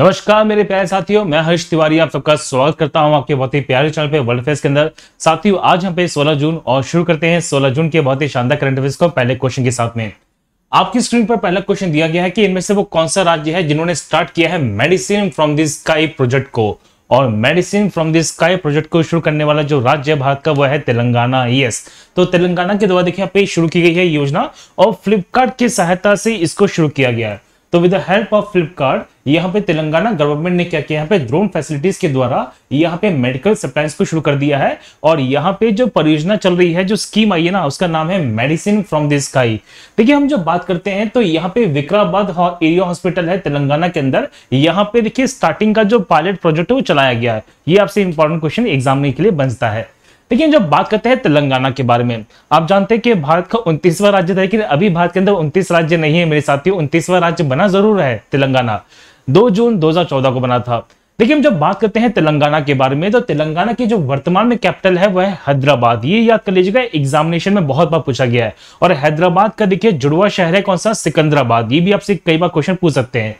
नमस्कार मेरे प्यारे साथियों मैं हर्ष तिवारी आप सबका स्वागत करता हूं आपके बहुत ही प्यारे चैनल पे वर्ल्ड फेस के अंदर साथियों आज हम पे 16 जून और शुरू करते हैं 16 जून के बहुत ही शानदार करंट अफेयर्स को पहले क्वेश्चन के साथ में आपकी स्क्रीन पर पहला क्वेश्चन दिया गया है कि इनमें से वो कौन सा राज्य है जिन्होंने स्टार्ट किया है medicine from this sky project को और medicine from this sky project को शुरू करने वाला जो राज्य है भारत का वह है तेलंगाना यस तो तेलंगाना के द्वारा देखिए यहाँ पे शुरू की गई है योजना और फ्लिपकार्ट की सहायता से इसको शुरू किया गया है तो with the help of Flipkart यहाँ पे तेलंगाना गवर्नमेंट ने क्या किया यहाँ पे ड्रोन फैसिलिटीज के द्वारा यहाँ पे मेडिकल सप्लाइज को शुरू कर दिया है और यहाँ पे जो परियोजना चल रही है जो स्कीम आई है ना उसका नाम है मेडिसिन फ्रॉम द स्काई देखिए हम जो बात करते हैं तो यहाँ पे विक्राबाद एरिया हॉस्पिटल है तेलंगाना के अंदर यहाँ पे देखिए स्टार्टिंग का जो पायलट प्रोजेक्ट है वो चलाया गया है ये आपसे इंपॉर्टेंट क्वेश्चन एग्जाम के लिए बनता है लेकिन जब बात करते हैं तेलंगाना के बारे में आप जानते हैं कि भारत का उन्तीसवा राज्य था लेकिन अभी भारत के अंदर उनतीस राज्य नहीं है मेरे साथी उनतीसवां राज्य बना जरूर है तेलंगाना दो जून दो को बना था लेकिन जब बात करते हैं तेलंगाना के बारे में तो तेलंगाना की जो वर्तमान में कैपिटल है वह है हैदराबाद ये याद कर लीजिएगा एग्जामिनेशन में बहुत बार पूछा गया है और हैदराबाद का देखिए जुड़वा शहर है कौन सा सिकंदराबाद ये भी आपसे कई बार क्वेश्चन पूछ सकते हैं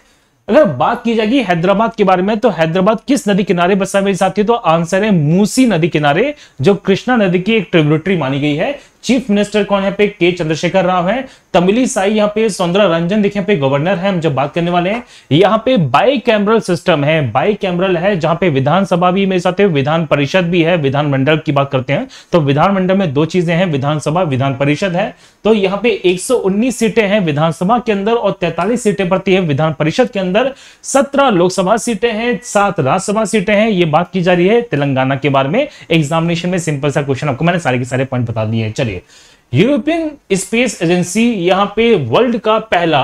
अगर बात की जाएगी हैदराबाद के बारे में तो हैदराबाद किस नदी किनारे बसा मेरे साथियों तो आंसर है मूसी नदी किनारे जो कृष्णा नदी की एक ट्रिब्यूटरी मानी गई है चीफ मिनिस्टर कौन है पे के चंद्रशेखर राव है तमिली साई यहाँ पे सौंदरा रंजन देखिए यहाँ पे गवर्नर है हम जब बात करने वाले हैं यहाँ पे बाई कैमरल सिस्टम है बाई कैमरल है जहां पे विधानसभा भी मेरे साथ है विधान परिषद भी है विधानमंडल की बात करते हैं तो विधानमंडल में दो चीजें हैं विधानसभा विधान परिषद है तो यहाँ पे एक सीटें हैं विधानसभा के अंदर और तैतालीस सीटें पड़ती है विधान परिषद के अंदर सत्रह लोकसभा सीटें हैं सात राज्यसभा सीटें हैं ये बात की जा रही है तेलंगाना के बारे में एग्जामिनेशन में सिंपल सा क्वेश्चन आपको मैंने सारे के सारे पॉइंट बता दिए चलिए चलिए यूरोपियन स्पेस एजेंसी यहां पे वर्ल्ड का पहला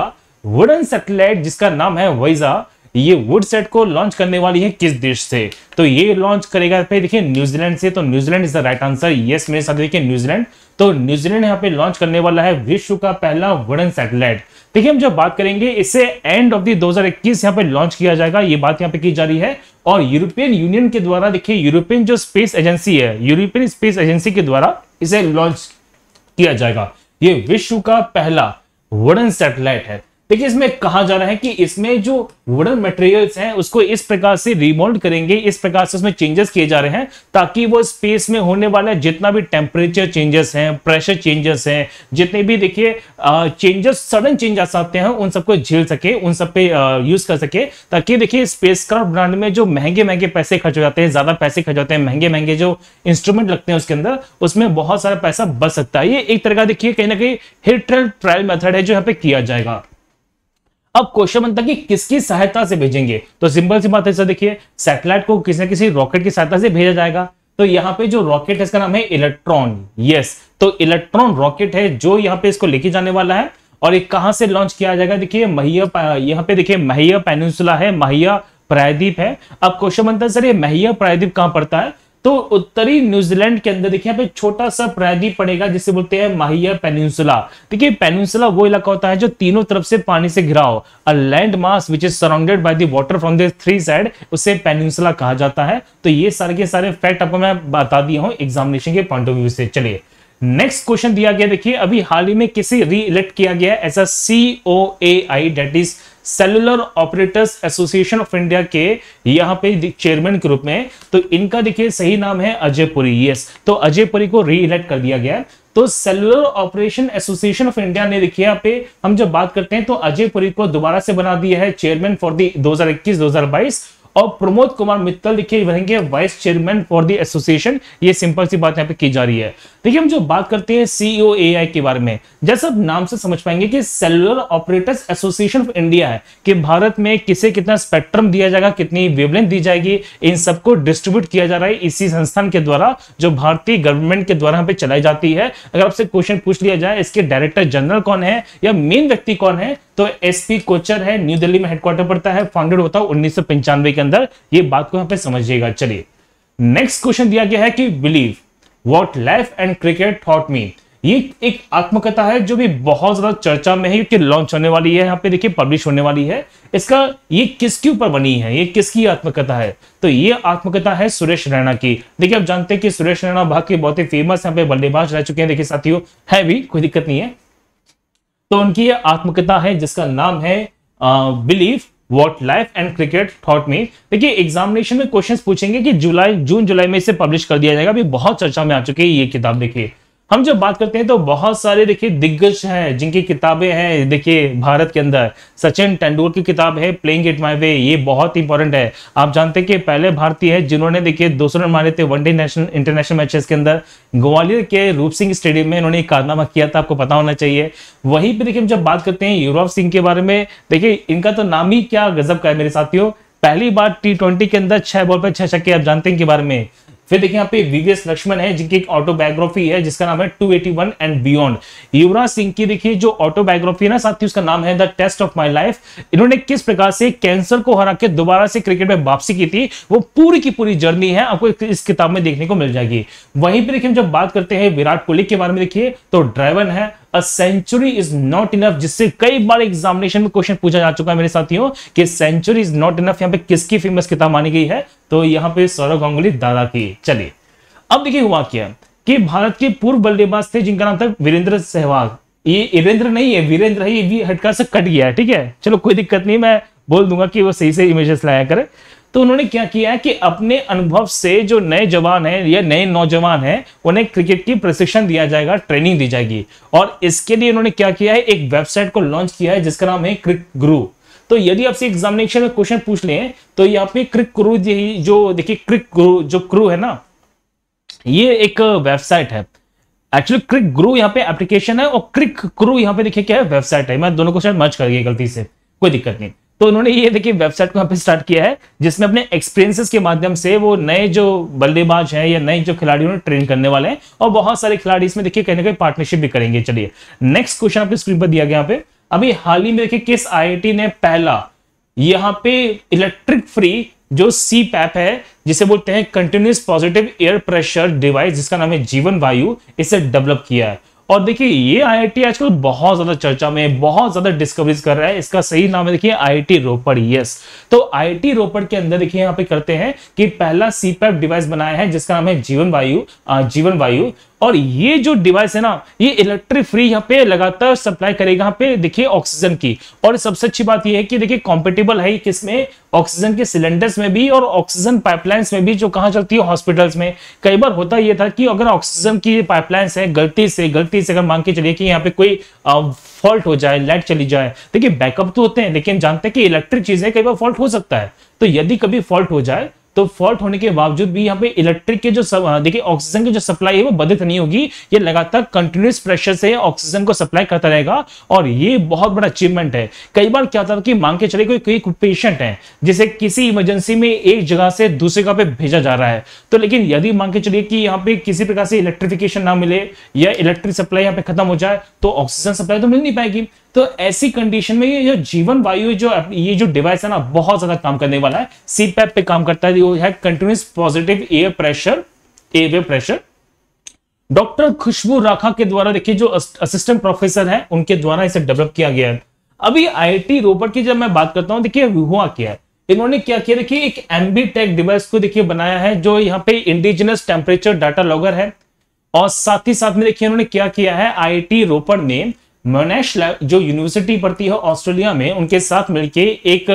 वुडन सैटेलाइट जिसका नाम है वाइजा ये वुड सेट को लॉन्च करने वाली है किस देश से तो ये लॉन्च करेगा पे देखिए न्यूजीलैंड से तो New Zealand is the right answer yes मेरे साथ देखिए न्यूजीलैंड तो न्यूजीलैंड यहाँ पे लॉन्च करने वाला है विश्व का पहला वुडन सैटेलाइट देखिए हम जब बात करेंगे इसे एंड ऑफ दी 2021 हजार यहाँ पे लॉन्च किया जाएगा ये बात यहाँ पे की जा रही है और यूरोपियन यूनियन के द्वारा देखिए यूरोपियन जो स्पेस एजेंसी है यूरोपियन स्पेस एजेंसी के द्वारा इसे लॉन्च किया जाएगा ये विश्व का पहला वुडन सैटेलाइट है देखिए इसमें कहा जा रहा है कि इसमें जो वुडन मटेरियल्स हैं उसको इस प्रकार से रिमोल्ड करेंगे इस प्रकार से उसमें चेंजेस किए जा रहे हैं ताकि वो स्पेस में होने वाला जितना भी टेम्परेचर चेंजेस हैं प्रेशर चेंजेस हैं जितने भी देखिए चेंजेस सडन चेंजेस आते हैं उन सबको झेल सके उन सब पे यूज कर सके ताकि देखिए स्पेस क्राफ्ट ब्रांड में जो महंगे महंगे पैसे खर्च हो जाते हैं ज्यादा पैसे खर्च होते हैं महंगे महंगे जो इंस्ट्रूमेंट लगते हैं उसके अंदर उसमें बहुत सारा पैसा बच सकता है ये एक तरह का देखिए कहीं ना कहीं हिट ट्रायल मेथड है जो यहाँ पे किया जाएगा अब क्वेश्चन बनता है कि किसकी सहायता से भेजेंगे तो सिंपल सी बात है देखिए सैटेलाइट को किसी ना किसी रॉकेट की सहायता से भेजा जाएगा तो यहाँ पे जो रॉकेट है इसका नाम है इलेक्ट्रॉन यस तो इलेक्ट्रॉन रॉकेट है जो यहाँ पे इसको लेके जाने वाला है और ये कहां से लॉन्च किया जाएगा देखिए महिया यहाँ पे देखिए महिया पेनिनसुला है महिया प्रायद्वीप है अब क्वेश्चन बनता है सर ये महिया प्रायद्वीप कहां पड़ता है तो उत्तरी न्यूजीलैंड के अंदर देखिए यहाँ पे छोटा सा प्रायद्वीप पड़ेगा जिसे बोलते हैं माहिया पेनिनसुला देखिए पेनिनसुला वो इलाका होता है जो तीनों तरफ से पानी से घिरा हो a land mass which is surrounded by the water from the three side उसे पेनिनसुला कहा जाता है तो ये सारे के सारे फैक्ट आपको मैं बता दिया हूँ एग्जामिनेशन के पॉइंट ऑफ व्यू से चलिए नेक्स्ट क्वेश्चन दिया गया देखिए अभी हाल ही में किसे री इलेक्ट किया गया as a C O A I that is cellular operators association of India के यहाँ पे चेयरमैन के रूप में तो इनका देखिए सही नाम है अजय पुरी यस तो अजय पुरी को री इलेक्ट कर दिया गया तो cellular operation association of India ने देखिए यहाँ पे हम जब बात करते हैं तो अजय पुरी को दोबारा से बना दिया है चेयरमैन फॉर दी 2021-2022 और प्रमोद कुमार मित्तल देखिए बनेंगे vice chairman for the association ये सिंपल सी बात यहाँ पे की जा रही है देखिए हम जो बात करते हैं सीईओ एआई e के बारे में जैसा आप नाम से समझ पाएंगे कि cellular operators association of India है कि भारत में किसे कितना स्पेक्ट्रम दिया जाएगा कितनी वेबलेंथ दी जाएगी इन सबको डिस्ट्रीब्यूट किया जा रहा है इसी संस्थान के द्वारा जो भारतीय गवर्नमेंट के द्वारा यहाँ पे चलाई जाती है अगर आपसे क्वेश्चन पूछ लिया जाए इसके डायरेक्टर जनरल कौन है या मेन व्यक्ति कौन है तो एसपी कोचर है न्यू दिल्ली में हेडक्वार्टर पड़ता है फाउंडेड होता है उन्नीस के अंदर ये बात को यहां पे समझिएगा चलिए नेक्स्ट क्वेश्चन दिया गया है कि believe what life and cricket thought me ये एक आत्मकथा है जो भी बहुत ज्यादा चर्चा में है क्योंकि लॉन्च होने वाली है यहाँ पे देखिए पब्लिश होने वाली है इसका ये किसके ऊपर बनी है ये किसकी आत्मकथा है तो ये आत्मकथा है सुरेश रैना की देखिए आप जानते हैं कि सुरेश रैना भाग के बहुत ही फेमस यहाँ पे बल्लेबाज रह चुके हैं देखिए साथियों है भी कोई दिक्कत नहीं है तो उनकी ये आत्मकथा है जिसका नाम है believe what life and cricket thought me देखिए एग्जामिनेशन में क्वेश्चंस पूछेंगे कि जुलाई जून जुलाई में इसे पब्लिश कर दिया जाएगा अभी बहुत चर्चा में आ चुकी है ये किताब देखिए हम जब बात करते हैं तो बहुत सारे देखिए दिग्गज हैं जिनकी किताबें हैं देखिए भारत के अंदर सचिन तेंदुलकर की किताब है प्लेइंग इट माय वे ये बहुत इंपॉर्टेंट है आप जानते हैं कि पहले भारतीय है जिन्होंने देखिए दो रन मारे थे वनडे नेशनल इंटरनेशनल मैचेस के अंदर ग्वालियर के रूप सिंह स्टेडियम में इन्होंने कारनामा किया था आपको पता होना चाहिए वहीं पर देखिए हम जब बात करते हैं युवराज सिंह के बारे में देखिए इनका तो नाम ही क्या गजब का है मेरे साथियों पहली बार टी के अंदर छह बॉल पर छह छक्के आप जानते हैं इनके बारे में फिर देखिए यहाँ पे वीवीएस लक्ष्मण है जिनकी एक ऑटोबायोग्राफी है जिसका नाम है 281 एंड बियॉन्ड युवराज सिंह की देखिए जो ऑटोबायोग्राफी है ना साथ ही उसका नाम है the test of my life इन्होंने किस प्रकार से कैंसर को हरा के दोबारा से क्रिकेट में वापसी की थी वो पूरी की पूरी जर्नी है आपको इस किताब में देखने को मिल जाएगी वहीं पर देखिए जब बात करते हैं विराट कोहली के बारे में देखिए तो ड्राइवन है सेंचुरी इज नॉट इनफ जिससे कई बार एग्जामिनेशन में क्वेश्चन पूछा जा चुका है मेरे साथियों कि सेंचुरी इज नॉट इनफ यहां पे किसकी फेमस किताब मानी गई है तो यहां पे सौरभ गांगुली दादा की चलिए अब देखिए हुआ क्या कि भारत के पूर्व बल्लेबाज थे जिनका नाम था वीरेंद्र सहवाग ये वीरेंद्र नहीं है वीरेंद्र ही हटकर से कट गया है ठीक है चलो कोई दिक्कत नहीं मैं बोल दूंगा कि वो सही से इमेजेस लाया करें तो उन्होंने क्या किया है कि अपने अनुभव से जो नए जवान हैं या नए नौजवान हैं उन्हें क्रिकेट की प्रशिक्षण दिया जाएगा ट्रेनिंग दी जाएगी और इसके लिए उन्होंने क्या किया है एक वेबसाइट को लॉन्च किया है जिसका नाम है क्रिक गुरु तो यदि आपसे एग्जामिनेशन में क्वेश्चन पूछ ले तो यहाँ पे क्रिक गुरु जो देखिए क्रिक गुरु जो क्रू है ना ये एक वेबसाइट है एक्चुअली क्रिक गुरु यहाँ पे एप्लीकेशन है और क्रिक क्रू यहाँ पे देखिए क्या है वेबसाइट है मैं दोनों को शायद मर्ज कर गलती से कोई दिक्कत नहीं तो उन्होंने ये देखिए वेबसाइट को यहाँ पे स्टार्ट किया है जिसमें अपने एक्सपीरियंसेस के माध्यम से वो नए जो बल्लेबाज हैं या नए जो खिलाड़ी उन्हें ट्रेन करने वाले हैं और बहुत सारे खिलाड़ी इसमें देखिए कहीं ना कहीं पार्टनरशिप भी करेंगे चलिए नेक्स्ट क्वेश्चन आपके स्क्रीन पर दिया गया यहाँ पे अभी हाल ही में देखिए किस आई ने पहला यहाँ पे इलेक्ट्रिक फ्री जो सी पैप है जिसे बोलते हैं continuous positive air pressure device जिसका नाम है जीवन वायु इसे डेवलप किया है और देखिए ये आईआईटी आजकल बहुत ज्यादा चर्चा में बहुत ज्यादा डिस्कवरीज कर रहा है इसका सही नाम है देखिए आईआईटी रोपड़ यस तो आईआईटी रोपड़ के अंदर देखिए यहाँ पे करते हैं कि पहला सीपैप डिवाइस बनाया है जिसका नाम है जीवन वायु जीवन वायु और ये जो डिवाइस है ना ये इलेक्ट्रिक फ्री यहाँ पे लगातार सप्लाई करेगा यहाँ पे देखिए ऑक्सीजन की और सबसे अच्छी बात ये है कि देखिए कॉम्पेटेबल है किसमें ऑक्सीजन के सिलेंडर्स में भी और ऑक्सीजन पाइपलाइंस में भी जो कहा चलती है हॉस्पिटल्स में कई बार होता यह था कि अगर ऑक्सीजन की पाइपलाइंस है गलती से गलती से अगर मांग के चलिए कि यहाँ पे कोई फॉल्ट हो जाए लाइट चली जाए देखिए बैकअप तो होते हैं लेकिन जानते हैं कि इलेक्ट्रिक चीजें कई बार फॉल्ट हो सकता है तो यदि कभी फॉल्ट हो जाए तो फॉल्ट होने के बावजूद भी यहाँ पे इलेक्ट्रिक के जो देखिए ऑक्सीजन की जो सप्लाई है वो बाधित नहीं होगी ये लगातार कंटिन्यूस प्रेशर से ऑक्सीजन को सप्लाई करता रहेगा और ये बहुत बड़ा अचीवमेंट है कई बार क्या होता है कि मांग के चले कोई कोई पेशेंट है जिसे किसी इमरजेंसी में एक जगह से दूसरी जगह पे भेजा जा रहा है तो लेकिन यदि मांग के चलिए कि यहाँ पे किसी प्रकार से इलेक्ट्रिफिकेशन ना मिले या इलेक्ट्रिक सप्लाई यहाँ पे खत्म हो जाए तो ऑक्सीजन सप्लाई तो मिल नहीं पाएगी तो ऐसी कंडीशन में ये जो जीवन वायु जो ये जो डिवाइस है ना बहुत ज्यादा काम करने वाला है सी पे काम करता है वो है continuous positive air pressure air pressure doctor Khushboo Rakha के द्वारा देखिए जो असिस्टेंट प्रोफेसर है उनके द्वारा इसे डेवलप किया गया है अभी टी रोबोट की जब मैं बात करता हूं देखिए हुआ क्या है इन्होंने क्या किया देखिए एक एमबी टेक डिवाइस को देखिए बनाया है जो यहाँ पे इंडिजिनस टेम्परेचर डाटा लॉगर है और साथ ही साथ में देखिए इन्होंने क्या किया है टी रोपड़ ने मनेश जो यूनिवर्सिटी पढ़ती है ऑस्ट्रेलिया में उनके साथ मिलकर एक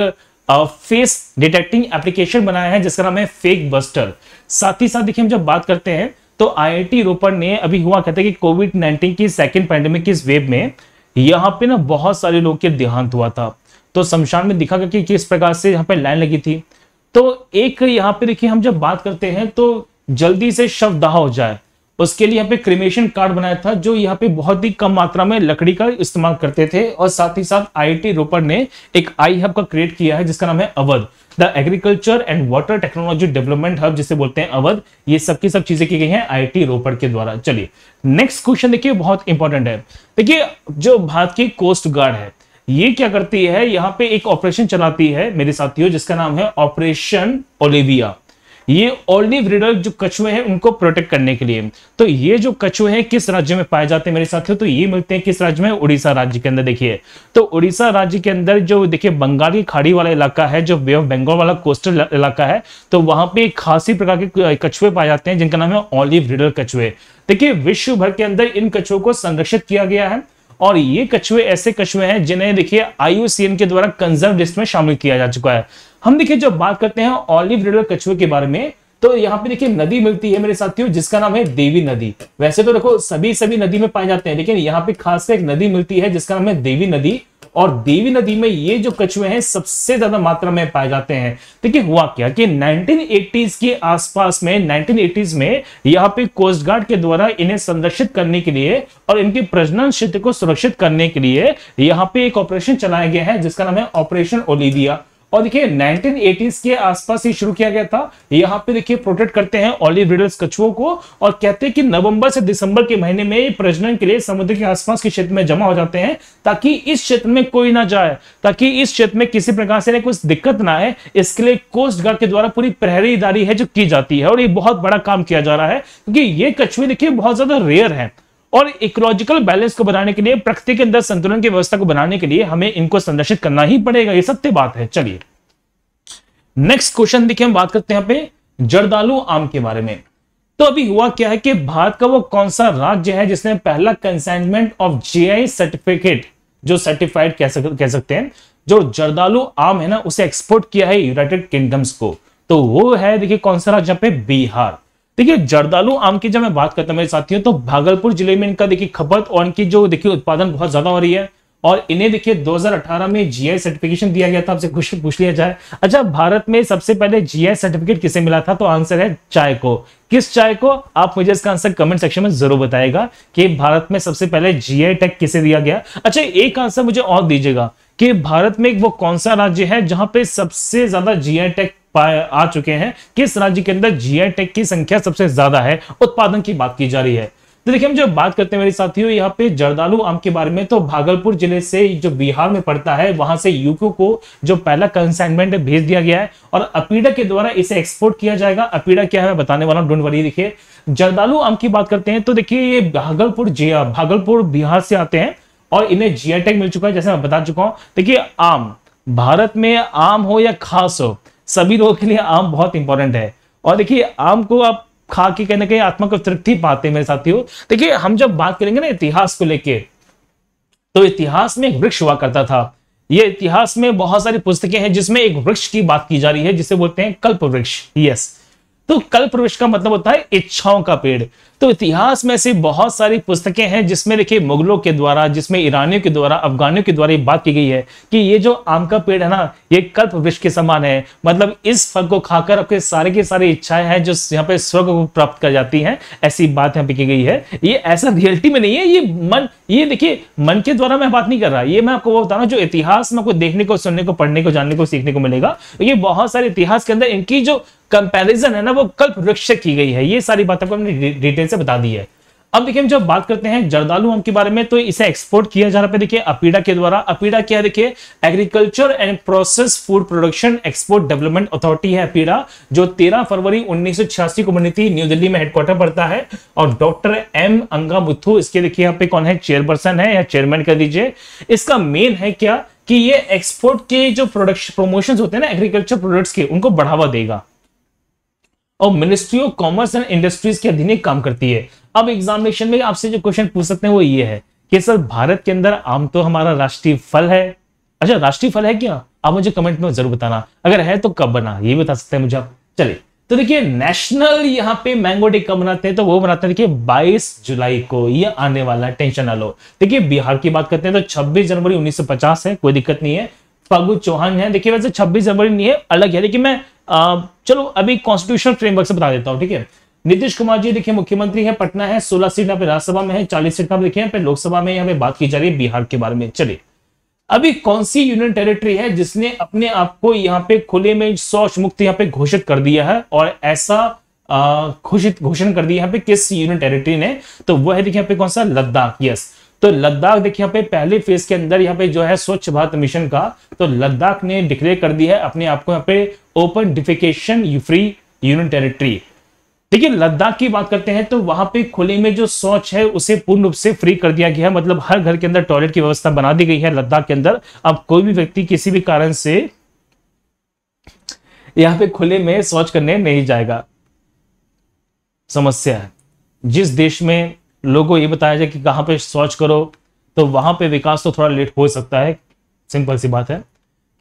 फेस डिटेक्टिंग एप्लीकेशन बनाया है जिसका नाम है फेक बस्टर साथ ही साथ देखिए हम जब बात करते हैं तो आईआईटी रोपड़ ने अभी हुआ कहते हैं कि कोविड 19 की सेकेंड पैंडेमिक की इस वेब में यहाँ पे ना बहुत सारे लोग के देहांत हुआ था तो शमशान में दिखा गया कि किस प्रकार से यहाँ पे लाइन लगी थी तो एक यहाँ पे देखिए हम जब बात करते हैं तो जल्दी से शव दाह हो जाए उसके लिए यहाँ पे क्रिमेशन कार्ड बनाया था जो यहाँ पे बहुत ही कम मात्रा में लकड़ी का इस्तेमाल करते थे और साथ ही साथ आई रोपड़ ने एक आई हब का क्रिएट किया है जिसका नाम है Awadh the agriculture and water technology development hub जिसे बोलते हैं अवध ये सब की सब चीजें की गई हैं आई रोपड़ के द्वारा चलिए नेक्स्ट क्वेश्चन देखिए बहुत इंपॉर्टेंट है देखिए जो भारत की कोस्ट गार्ड है ये क्या करती है यहाँ पे एक ऑपरेशन चलाती है मेरे साथियों जिसका नाम है ऑपरेशन ओलिविया ये ओल्डी ब्रीडर जो कछुए हैं उनको प्रोटेक्ट करने के लिए तो ये जो कछुए हैं किस राज्य में पाए जाते हैं मेरे साथियों तो ये मिलते हैं किस राज्य में उड़ीसा राज्य के अंदर देखिए तो उड़ीसा राज्य के अंदर जो देखिए बंगाल की खाड़ी वाला इलाका है जो वे ऑफ बंगाल वाला कोस्टल इलाका है तो वहां पर खासी प्रकार के कछुए पाए जाते हैं जिनका नाम है ओल्डी रिडल कछुए देखिए विश्व भर के अंदर इन कछुओं को संरक्षित किया गया है और ये कछुए ऐसे कछुए हैं जिन्हें देखिए आईयूसीएन के द्वारा कंजर्व लिस्ट में शामिल किया जा चुका है हम देखिए जब बात करते हैं ऑलिव रिडल कछुए के बारे में तो यहाँ पे देखिए नदी मिलती है मेरे साथियों जिसका नाम है देवी नदी वैसे तो देखो सभी सभी नदी में पाए जाते हैं लेकिन यहाँ पे खास एक नदी मिलती है जिसका नाम है देवी नदी और देवी नदी में ये जो कछुए हैं सबसे ज्यादा मात्रा में पाए जाते हैं देखिए हुआ क्या कि 1980s के आसपास में 1980s में यहाँ पे कोस्ट गार्ड के द्वारा इन्हें संरक्षित करने के लिए और इनके प्रजनन क्षेत्र को सुरक्षित करने के लिए यहाँ पे एक ऑपरेशन चलाया गया है जिसका नाम है ऑपरेशन ओलिविया और देखिए 1980s के आसपास ही शुरू किया गया था यहाँ पे देखिए प्रोटेक्ट करते हैं ऑलिव रिडल्स कछुओं को और कहते हैं कि नवंबर से दिसंबर के महीने में प्रजनन के लिए समुद्र के आसपास के क्षेत्र में जमा हो जाते हैं ताकि इस क्षेत्र में कोई ना जाए ताकि इस क्षेत्र में किसी प्रकार से कुछ दिक्कत ना आए इसके लिए कोस्ट गार्ड के द्वारा पूरी प्रहरीदारी है जो की जाती है और ये बहुत बड़ा काम किया जा रहा है क्योंकि ये कछुए देखिए बहुत ज्यादा रेयर है और इकोलॉजिकल बैलेंस को बनाने के लिए प्रकृति के अंदर संतुलन की व्यवस्था को बनाने के लिए हमें इनको संरक्षित करना ही पड़ेगा ये सत्य बात है चलिए नेक्स्ट क्वेश्चन देखिए हम बात करते हैं पे जर्दालू आम के बारे में तो अभी हुआ क्या है कि भारत का वो कौन सा राज्य है जिसने पहला कंसाइनमेंट ऑफ जीआई सर्टिफिकेट जो सर्टिफाइड कह, सक, कह सकते हैं जो जर्दालू आम है ना उसे एक्सपोर्ट किया है यूनाइटेड किंगडम्स को तो वो है देखिए कौन सा राज्य पे बिहार देखिए जर्दालू आम की जब मैं बात करता हूँ मेरे साथियों तो भागलपुर जिले में इनका देखिए खपत और इनकी जो देखिए उत्पादन बहुत ज्यादा हो रही है और इन्हें देखिए 2018 में जीआई सर्टिफिकेशन दिया गया था आपसे क्वेश्चन पूछ लिया जाए अच्छा भारत में सबसे पहले जीआई सर्टिफिकेट किसे मिला था तो आंसर है चाय को किस चाय को आप मुझे इसका आंसर कमेंट सेक्शन में जरूर बताएगा कि भारत में सबसे पहले जीआई टेक किसे दिया गया अच्छा एक आंसर मुझे और दीजिएगा कि भारत में वो कौन सा राज्य है जहां पे सबसे ज्यादा जीआई टेक पाए आ चुके हैं किस राज्य के अंदर जीआई टेक की संख्या सबसे ज्यादा है उत्पादन की बात की जा रही है तो देखिए हम जो बात करते हैं मेरे साथियों यहाँ पे जर्दालू आम के बारे में तो भागलपुर जिले से जो बिहार में पड़ता है वहां से यूको को जो पहला कंसाइनमेंट भेज दिया गया है और अपीडा के द्वारा इसे एक्सपोर्ट किया जाएगा अपीडा क्या है बताने वाला हूँ डोंट वरी देखिए जर्दालू आम की बात करते हैं तो देखिए ये भागलपुर जिया भागलपुर बिहार से आते हैं और इन्हें जिया टैग मिल चुका है जैसे मैं बता चुका हूं देखिए आम भारत में आम हो या खास हो सभी लोगों के लिए आम बहुत इंपॉर्टेंट है और देखिए आम को आप खा के कहने के आत्मा को तृप्ति पाते हैं मेरे साथियों देखिए हम जब बात करेंगे ना इतिहास को लेके तो इतिहास में एक वृक्ष हुआ करता था ये इतिहास में बहुत सारी पुस्तकें हैं जिसमें एक वृक्ष की बात की जा रही है जिसे बोलते हैं कल्प वृक्ष यस तो कल्प वृक्ष का मतलब होता है इच्छाओं का पेड़ तो इतिहास में ऐसी बहुत सारी पुस्तकें हैं जिसमें देखिए मुगलों के द्वारा जिसमें ईरानियों के द्वारा अफगानियों के द्वारा ये बात की गई है कि ये जो आम का पेड़ है ना ये कल्प वृक्ष के समान है मतलब इस फल को खाकर आपके सारे की सारी इच्छाएं हैं जो यहाँ पे स्वर्ग को प्राप्त कर जाती है ऐसी बात यहाँ पे की गई है ये ऐसा रियलिटी में नहीं है ये मन ये देखिए मन के द्वारा मैं बात नहीं कर रहा ये मैं आपको वो बता रहा हूँ जो इतिहास में आपको देखने को सुनने को पढ़ने को जानने को सीखने को मिलेगा ये बहुत सारे इतिहास के अंदर इनकी जो कंपैरिजन है ना वो कल्प वृक्ष की गई है ये सारी बात आपको हमने डिटेल से बता दी है अब देखिए हम जब बात करते हैं जर्दालू आम के बारे में तो इसे एक्सपोर्ट किया जा रहा है देखिए अपीडा के द्वारा अपीडा क्या देखिए agriculture and process food production export development authority है अपीडा जो 13 फरवरी उन्नीस को बनी थी न्यू दिल्ली में हेडक्वार्टर पड़ता है और डॉक्टर एम अंगा मुथु इसके देखिए यहाँ पे कौन है चेयरपर्सन है या चेयरमैन कर दीजिए इसका मेन है क्या कि ये एक्सपोर्ट के जो प्रोडक्ट प्रमोशन होते हैं ना एग्रीकल्चर प्रोडक्ट्स के उनको बढ़ावा देगा और ministry of commerce and industries के अधीन काम करती है अब एग्जामिनेशन में आपसे जो क्वेश्चन पूछ सकते हैं वो ये है कि सर भारत के अंदर आम तो हमारा राष्ट्रीय फल है अच्छा राष्ट्रीय फल है क्या आप मुझे कमेंट में जरूर बताना अगर है तो कब बना ये बता सकते हैं मुझे आप चलिए तो देखिए नेशनल यहाँ पे मैंगो डे कब मनाते हैं तो वो मनाते हैं देखिए 22 जुलाई को ये आने वाला है टेंशन ना लो देखिए बिहार की बात करते हैं तो 26 जनवरी 1950 है कोई दिक्कत नहीं है फागु चौहान है देखिए वैसे 26 जनवरी नहीं है अलग है लेकिन मैं चलो अभी कॉन्स्टिट्यूशनल फ्रेमवर्क से बता देता हूं ठीक है नीतीश कुमार जी देखिए मुख्यमंत्री है पटना है सोलह सीट यहाँ पे राज्यसभा में है चालीस सीट यहाँ पे देखिए लोकसभा में यहाँ पे बात की जा रही है बिहार के बारे में चलिए अभी कौन सी यूनियन टेरिटरी है जिसने अपने आप को यहाँ पे खुले में शौच मुक्त यहाँ पे घोषित कर दिया है और ऐसा घोषित घोषण कर दिया यहाँ पे किस यूनियन टेरिटरी ने तो वह है देखिए यहाँ पे कौन सा लद्दाख यस तो लद्दाख देखिए यहाँ पे पहले फेज के अंदर यहाँ पे जो है स्वच्छ भारत मिशन का तो लद्दाख ने डिक्लेयर कर दिया है अपने आप को यहाँ पे open defecation free union territory ठीक है लद्दाख की बात करते हैं तो वहां पे खुले में जो शौच है उसे पूर्ण रूप से फ्री कर दिया गया है मतलब हर घर के अंदर टॉयलेट की व्यवस्था बना दी गई है लद्दाख के अंदर अब कोई भी व्यक्ति किसी भी कारण से यहाँ पे खुले में शौच करने नहीं जाएगा समस्या है जिस देश में लोगों को ये बताया जाए कि कहाँ पे सर्च करो तो वहाँ पे विकास तो थोड़ा लेट हो सकता है सिंपल सी बात है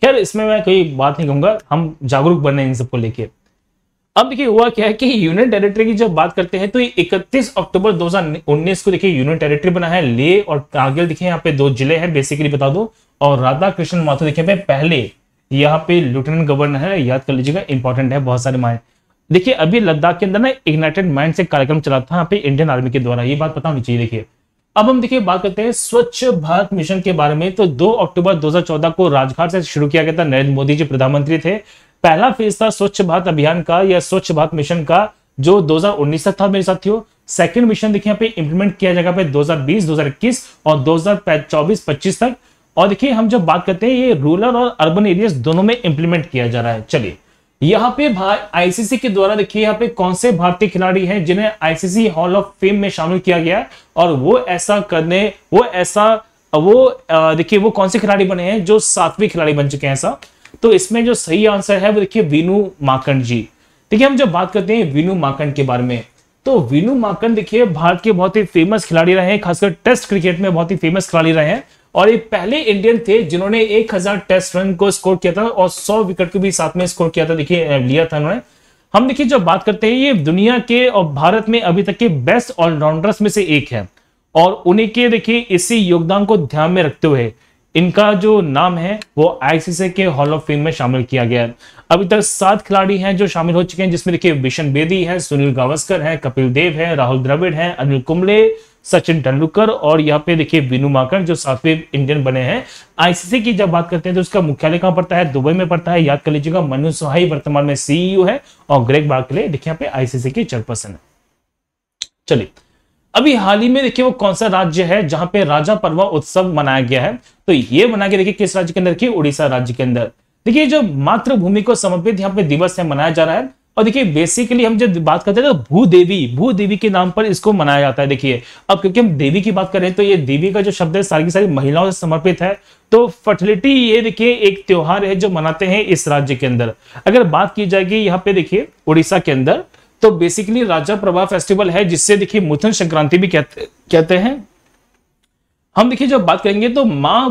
खैर इसमें मैं कोई बात नहीं कहूँगा हम जागरूक बने इन सबको लेके अब देखिए हुआ क्या है कि यूनियन टेरिटरी की जब बात करते हैं तो ये इकतीस अक्टूबर 2019 को देखिए यूनियन टेरिटरी बना है ले और कारगिल देखिए यहाँ पे दो जिले हैं बेसिकली बता दो और राधा कृष्ण माथुर देखिए पहले यहाँ पे लेफ्टिनेंट गवर्नर है याद कर लीजिएगा इंपॉर्टेंट है बहुत सारे माए देखिए अभी लद्दाख के अंदर ना इग्नाइटेड माइंड से कार्यक्रम चला था यहाँ पे इंडियन आर्मी के द्वारा ये बात पता होनी चाहिए देखिए अब हम देखिए बात करते हैं स्वच्छ भारत मिशन के बारे में तो 2 अक्टूबर 2014 को राजघाट से शुरू किया गया था नरेंद्र मोदी जी प्रधानमंत्री थे पहला फेज था स्वच्छ भारत अभियान का या स्वच्छ भारत मिशन का जो दो तक था मेरे साथियों सेकंड मिशन देखिए यहाँ पे इंप्लीमेंट किया जाएगा दो हजार बीस और दो हजार तक और देखिए हम जब बात करते हैं ये रूरल और अर्बन एरियाज दोनों में इंप्लीमेंट किया जा रहा है चलिए यहाँ पे आईसीसी के द्वारा देखिए यहाँ पे कौन से भारतीय खिलाड़ी हैं जिन्हें आईसीसी हॉल ऑफ फेम में शामिल किया गया और वो ऐसा करने वो ऐसा वो देखिए वो कौन से खिलाड़ी बने हैं जो सातवें खिलाड़ी बन चुके हैं ऐसा तो इसमें जो सही आंसर है वो देखिए वीनू माकंड जी देखिए हम जब बात करते हैं वीनू माकंड के बारे में तो वीनू माकंड देखिए भारत के बहुत ही फेमस खिलाड़ी रहे हैं खासकर टेस्ट क्रिकेट में बहुत ही फेमस खिलाड़ी रहे हैं और ये पहले इंडियन थे जिन्होंने 1000 टेस्ट रन को स्कोर किया था और 100 विकेट को भी साथ में स्कोर किया था देखिए लिया था उन्होंने हम देखिए जब बात करते हैं ये दुनिया के और भारत में अभी तक के बेस्ट ऑलराउंडर्स में से एक है और उन्हीं के देखिए इसी योगदान को ध्यान में रखते हुए इनका जो नाम है वो आईसीसी के हॉल ऑफ फेम में शामिल किया गया है अभी तक सात खिलाड़ी हैं जो शामिल हो चुके हैं जिसमें देखिए बिशन बेदी है सुनील गावस्कर है कपिल देव है राहुल द्रविड़ है अनिल कुंबले सचिन तेंदुलकर और यहाँ पे देखिए विनू माकर जो सातवें इंडियन बने हैं आईसीसी की जब बात करते हैं तो उसका मुख्यालय कहाँ पड़ता है दुबई में पड़ता है याद कर लीजिएगा मनु सोहाई वर्तमान में सीईओ e है और ग्रेग बाकले देखिए यहाँ पे आईसीसी के चेयरपर्सन है चलिए अभी हाल ही में देखिए वो कौन सा राज्य है जहां पे राजा पर्व उत्सव मनाया गया है तो ये मना के देखिए किस राज्य के अंदर देखिए उड़ीसा राज्य के अंदर देखिए जो मातृभूमि को समर्पित यहाँ पे दिवस है मनाया जा रहा है और देखिए बेसिकली हम जब बात करते हैं तो भू देवी के नाम पर इसको मनाया जाता है देखिए अब क्योंकि हम देवी की बात करें तो ये देवी का जो शब्द है सारी की सारी महिलाओं से समर्पित है तो फर्टिलिटी ये देखिए एक त्योहार है जो मनाते हैं इस राज्य के अंदर अगर बात की जाएगी यहाँ पे देखिए उड़ीसा के अंदर तो बेसिकली राजा प्रभा फेस्टिवल है जिससे देखिए मुथन संक्रांति भी कहते कहते हैं हम देखिए जब बात करेंगे तो माँ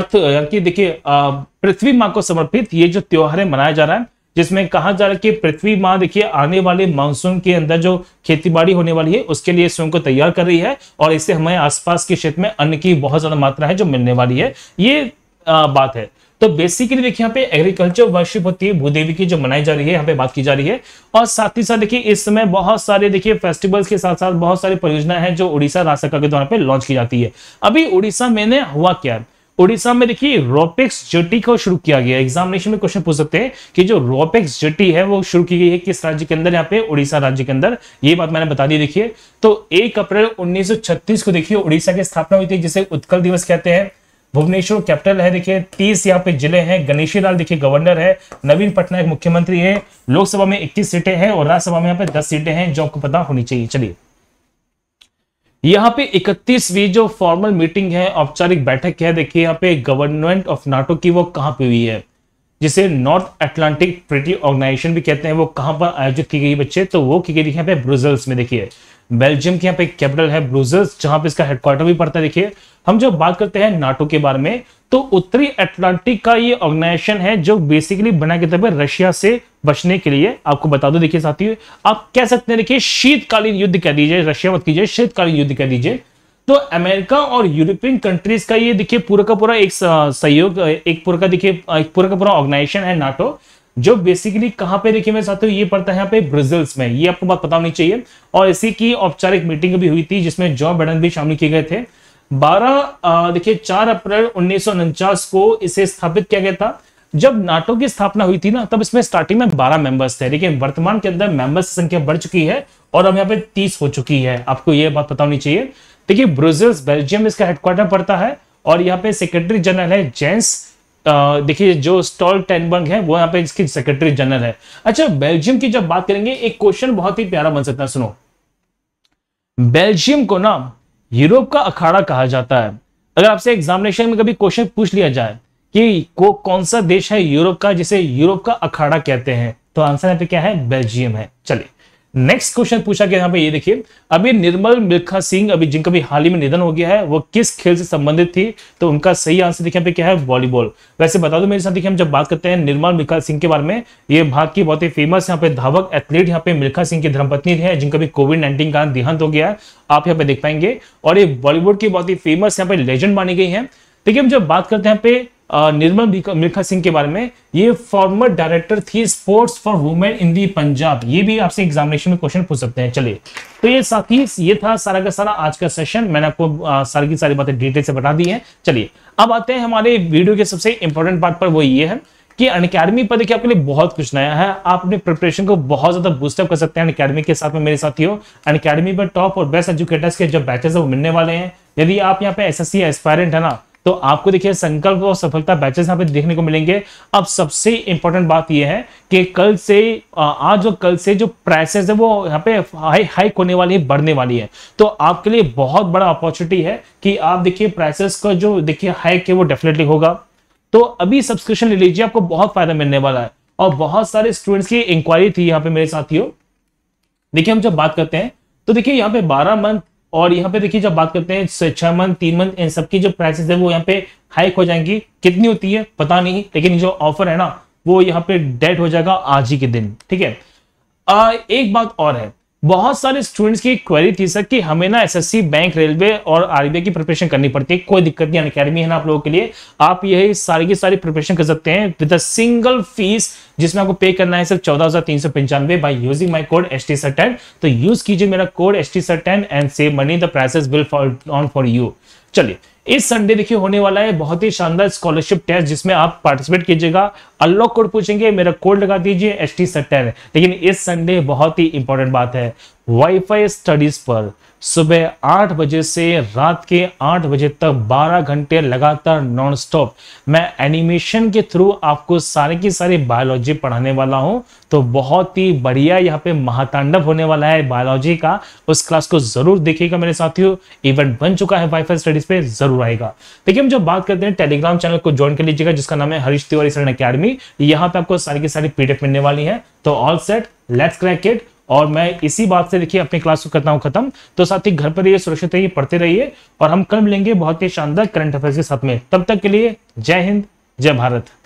अर्थ यानी कि देखिए पृथ्वी माँ को समर्पित ये जो त्योहार है मनाया जा रहा है जिसमें कहा जा रहा है कि पृथ्वी माँ देखिए आने वाले मानसून के अंदर जो खेतीबाड़ी होने वाली है उसके लिए स्वयं को तैयार कर रही है और इससे हमारे आसपास के क्षेत्र में अन्न की बहुत ज्यादा मात्रा है जो मिलने वाली है ये आ, बात है तो बेसिकली देखिए यहाँ पे एग्रीकल्चर वर्शिप होती है भूदेवी की जो मनाई जा रही है यहाँ पे बात की जा रही है और साथ ही साथ देखिए इस समय बहुत सारे देखिए फेस्टिवल्स के साथ साथ बहुत सारी परियोजनाएं हैं जो उड़ीसा सरकार के द्वारा पे लॉन्च की जाती है अभी उड़ीसा में हुआ क्या है उड़ीसा में देखिए रोपेक्स जटी को शुरू किया गया एग्जामिनेशन में क्वेश्चन पूछ सकते हैं कि जो रोपेक्स जटी है वो शुरू की गई है किस राज्य के अंदर यहाँ पे उड़ीसा राज्य के अंदर ये बात मैंने बता दी देखिए तो एक अप्रैल 1936 को देखिए उड़ीसा की स्थापना हुई थी जिसे उत्कल दिवस कहते हैं भुवनेश्वर कैपिटल है देखिए तीस यहाँ पे जिले हैं गणेशी लाल देखिए गवर्नर है नवीन पटनायक मुख्यमंत्री है लोकसभा में इक्कीस सीटें हैं और राज्यसभा में यहाँ पे दस सीटें हैं जो आपको पता होनी चाहिए चलिए यहाँ पे 31वीं जो फॉर्मल मीटिंग है औपचारिक बैठक है देखिए यहाँ पे गवर्नमेंट ऑफ नाटो की वो कहाँ पे हुई है जिसे नॉर्थ अटलांटिक ट्रिटी ऑर्गेनाइजेशन भी कहते हैं वो कहाँ पर आयोजित की गई बच्चे तो वो की गई देखिए यहाँ पे ब्रुजल्स में देखिए बेल्जियम की यहाँ पे कैपिटल है ब्रूजर्स जहां पे इसका हेडक्वार्टर भी पड़ता है देखिए हम जब बात करते हैं नाटो के बारे में तो उत्तरी अटलांटिक का ये ऑर्गेनाइजेशन है जो बेसिकली बना के तब रशिया से बचने के लिए आपको बता दो देखिए साथियों आप कह सकते हैं देखिए शीतकालीन युद्ध कह दीजिए रशिया मत कीजिए शीतकालीन युद्ध कह दीजिए तो अमेरिका और यूरोपियन कंट्रीज का ये देखिए पूरा का पूरा एक सहयोग एक पूरा का देखिए पूरा का पूरा ऑर्गेनाइजेशन है नाटो जो बेसिकली कहां पे देखिए मेरे साथियों तो ये पड़ता है यहाँ पे ब्रिजल्स में ये आपको बात पता होनी चाहिए और इसी की औपचारिक मीटिंग भी हुई थी जिसमें जॉ बैडन भी शामिल किए गए थे 12 देखिए 4 अप्रैल उन्नीस को इसे स्थापित किया गया था जब नाटो की स्थापना हुई थी ना तब इसमें स्टार्टिंग में 12 मेंबर्स थे लेकिन वर्तमान के अंदर मेंबर्स की संख्या बढ़ चुकी है और अब यहाँ पे 30 हो चुकी है आपको यह बात पता होनी चाहिए देखिए ब्रुजल्स बेल्जियम इसका हेडक्वार्टर पड़ता है और यहाँ पे सेक्रेटरी जनरल है जेंस देखिए जो स्टॉल टेनबर्ग है वो यहाँ पे इसकी सेक्रेटरी जनरल है अच्छा बेल्जियम की जब बात करेंगे एक क्वेश्चन बहुत ही प्यारा बन सकता है सुनो बेल्जियम को ना यूरोप का अखाड़ा कहा जाता है अगर आपसे एग्जामिनेशन में कभी क्वेश्चन पूछ लिया जाए कि को कौन सा देश है यूरोप का जिसे यूरोप का अखाड़ा कहते हैं तो आंसर यहाँ पे क्या है बेल्जियम है चलिए नेक्स्ट क्वेश्चन पूछा गया यहाँ पे ये देखिए अभी निर्मल मिल्खा सिंह अभी जिनका भी हाल ही में निधन हो गया है वो किस खेल से संबंधित थी तो उनका सही आंसर देखिए यहाँ पे क्या है वॉलीबॉल वैसे बता दो मेरे साथ देखिए हम जब बात करते हैं निर्मल मिल्खा सिंह के बारे में ये भारत की बहुत ही फेमस यहाँ पे धावक एथलीट यहाँ पे मिल्खा सिंह की धर्मपत्नी है जिनका भी कोविड नाइन्टीन कारण देहांत हो गया है आप यहाँ पे देख पाएंगे और ये बॉलीवुड की बहुत ही फेमस यहाँ पे लेजेंड मानी गई है देखिए हम जब बात करते हैं यहाँ पे निर्मल मिल्खा सिंह के बारे में ये फॉर्मर डायरेक्टर थी sports for women in the Punjab ये भी आपसे एग्जामिनेशन में क्वेश्चन पूछ सकते हैं चलिए तो ये साथी ये था सारा का सारा आज का सेशन मैंने आपको आ, सारी की सारी बातें डिटेल से बता दी है चलिए अब आते हैं हमारे वीडियो के सबसे इंपॉर्टेंट पार्ट पर वो ये है कि अनकेडमी अकेडमी पर देखिए आपके लिए बहुत कुछ नया है आप अपने प्रिपरेशन को बहुत ज्यादा बूस्टअप कर सकते हैं अनकेडमी अकेडमी के साथ में मेरे साथी हो अकेडमी पर टॉप और बेस्ट एजुकेटर्स के जो बैचेस है वो मिलने वाले हैं यदि आप यहाँ पे एस एस सी एस्पायरेंट है ना तो आपको देखिए संकल्प और सफलता बैचेस यहाँ पे देखने को मिलेंगे अब सबसे इंपॉर्टेंट बात यह है कि कल से आज और कल से जो प्राइसेस है वो यहाँ पे हाई हाइक होने वाली है बढ़ने वाली है तो आपके लिए बहुत बड़ा अपॉर्चुनिटी है कि आप देखिए प्राइसेस का जो देखिए हाइक है वो डेफिनेटली होगा तो अभी सब्सक्रिप्शन ले लीजिए आपको बहुत फायदा मिलने वाला है और बहुत सारे स्टूडेंट्स की इंक्वायरी थी यहाँ पे मेरे साथियों देखिए हम जब बात करते हैं तो देखिए यहाँ पे 12 मंथ और यहाँ पे देखिए जब बात करते हैं छह मंथ तीन मंथ इन सबकी जो प्राइसेस है वो यहाँ पे हाइक हो जाएंगी कितनी होती है पता नहीं लेकिन जो ऑफर है ना वो यहाँ पे डेट हो जाएगा आज ही के दिन ठीक है एक बात और है बहुत सारे स्टूडेंट्स की क्वेरी थी सर कि हमें ना एसएससी बैंक रेलवे और आरबीआई की प्रिपरेशन करनी पड़ती है कोई दिक्कत नहीं अकेडमी है ना आप लोगों के लिए आप यही सारी की सारी प्रिपरेशन कर सकते हैं विद अ सिंगल फीस जिसमें आपको पे करना है सिर्फ चौदह हजार तीन सौ पंचानवे by using my code S T sir तो यूज कीजिए मेरा code S T sir ten and save money the prices will on for you चलिए इस संडे देखिए होने वाला है बहुत ही शानदार स्कॉलरशिप टेस्ट जिसमें आप पार्टिसिपेट कीजिएगा अनलॉक कोड पूछेंगे मेरा कोड लगा दीजिए एस टी सट्टर लेकिन इस संडे बहुत ही इंपॉर्टेंट बात है वाईफाई स्टडीज पर सुबह आठ बजे से रात के आठ बजे तक बारह घंटे लगातार नॉनस्टॉप मैं एनिमेशन के थ्रू आपको सारे की सारी बायोलॉजी पढ़ाने वाला हूं तो बहुत ही बढ़िया यहां पे महातांडव होने वाला है बायोलॉजी का उस क्लास को जरूर देखिएगा मेरे साथियों इवेंट बन चुका है वाईफाई स्टडीज पे जरूर आएगा देखिए हम जो बात करते हैं टेलीग्राम चैनल को ज्वाइन कर लीजिएगा जिसका नाम है हरीश तिवारी सरण अकेडमी होगी यहां पे आपको सारी की सारी पीडीएफ मिलने वाली है तो all set let's crack it और मैं इसी बात से देखिए अपनी क्लास को करता हूं खत्म तो साथ ही घर पर रहिए सुरक्षित रहिए पढ़ते रहिए और हम कल मिलेंगे बहुत ही शानदार करंट अफेयर्स के साथ में तब तक के लिए जय हिंद जय भारत